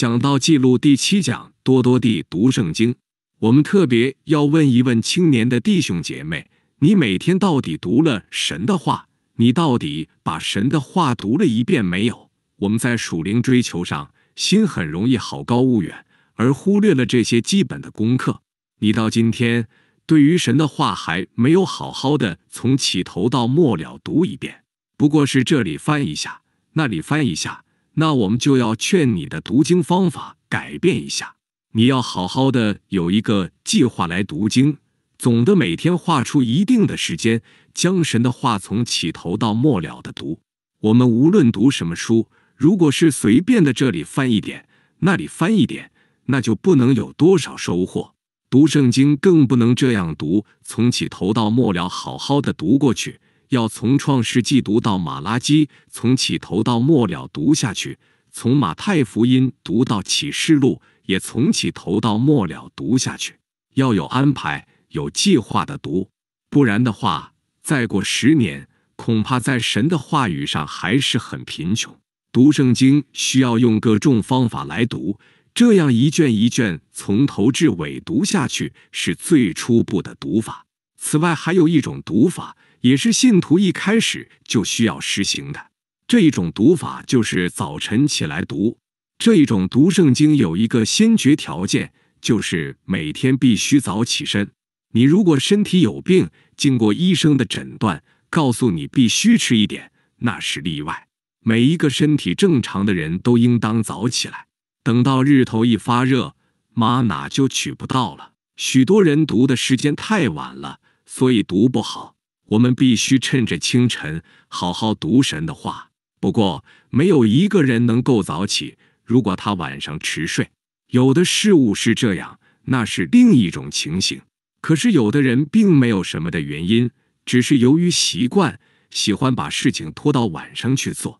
讲到记录第七讲，多多地读圣经。我们特别要问一问青年的弟兄姐妹：你每天到底读了神的话？你到底把神的话读了一遍没有？我们在属灵追求上，心很容易好高骛远，而忽略了这些基本的功课。你到今天对于神的话还没有好好的从起头到末了读一遍，不过是这里翻一下，那里翻一下。那我们就要劝你的读经方法改变一下，你要好好的有一个计划来读经，总的每天画出一定的时间，将神的话从起头到末了的读。我们无论读什么书，如果是随便的这里翻一点，那里翻一点，那就不能有多少收获。读圣经更不能这样读，从起头到末了好好的读过去。要从创世纪读到马拉基，从起头到末了读下去；从马太福音读到启示录，也从起头到末了读下去。要有安排、有计划的读，不然的话，再过十年，恐怕在神的话语上还是很贫穷。读圣经需要用各种方法来读，这样一卷一卷从头至尾读下去，是最初步的读法。此外，还有一种读法，也是信徒一开始就需要实行的。这一种读法就是早晨起来读。这一种读圣经有一个先决条件，就是每天必须早起身。你如果身体有病，经过医生的诊断，告诉你必须吃一点，那是例外。每一个身体正常的人都应当早起来。等到日头一发热，玛哪就取不到了。许多人读的时间太晚了。所以读不好，我们必须趁着清晨好好读神的话。不过，没有一个人能够早起，如果他晚上迟睡。有的事物是这样，那是另一种情形。可是，有的人并没有什么的原因，只是由于习惯，喜欢把事情拖到晚上去做。